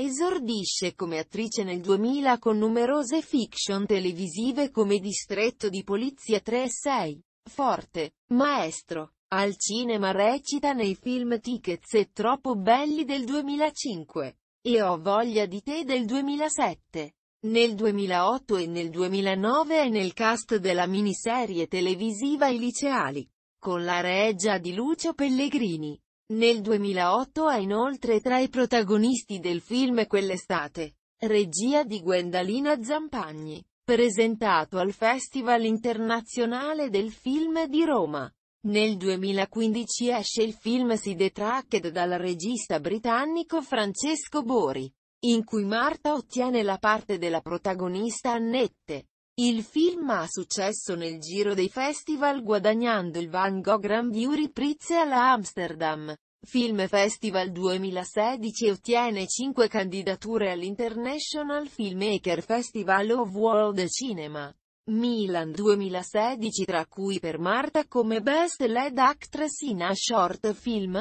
Esordisce come attrice nel 2000 con numerose fiction televisive come Distretto di Polizia 3 e 6, Forte, Maestro. Al cinema recita nei film Tickets e Troppo Belli del 2005 e Ho voglia di te del 2007. Nel 2008 e nel 2009 è nel cast della miniserie televisiva I liceali, con la regia di Lucio Pellegrini. Nel 2008 ha inoltre tra i protagonisti del film Quell'estate, regia di Gwendalina Zampagni, presentato al Festival Internazionale del Film di Roma. Nel 2015 esce il film Si Detracked dal regista britannico Francesco Bori, in cui Marta ottiene la parte della protagonista Annette. Il film ha successo nel giro dei festival guadagnando il Van Gogh Grand Jury Prize alla Amsterdam Film Festival 2016 e ottiene 5 candidature all'International Filmmaker Festival of World Cinema. Milan 2016 tra cui per Marta come Best Lead Actress in a Short Film,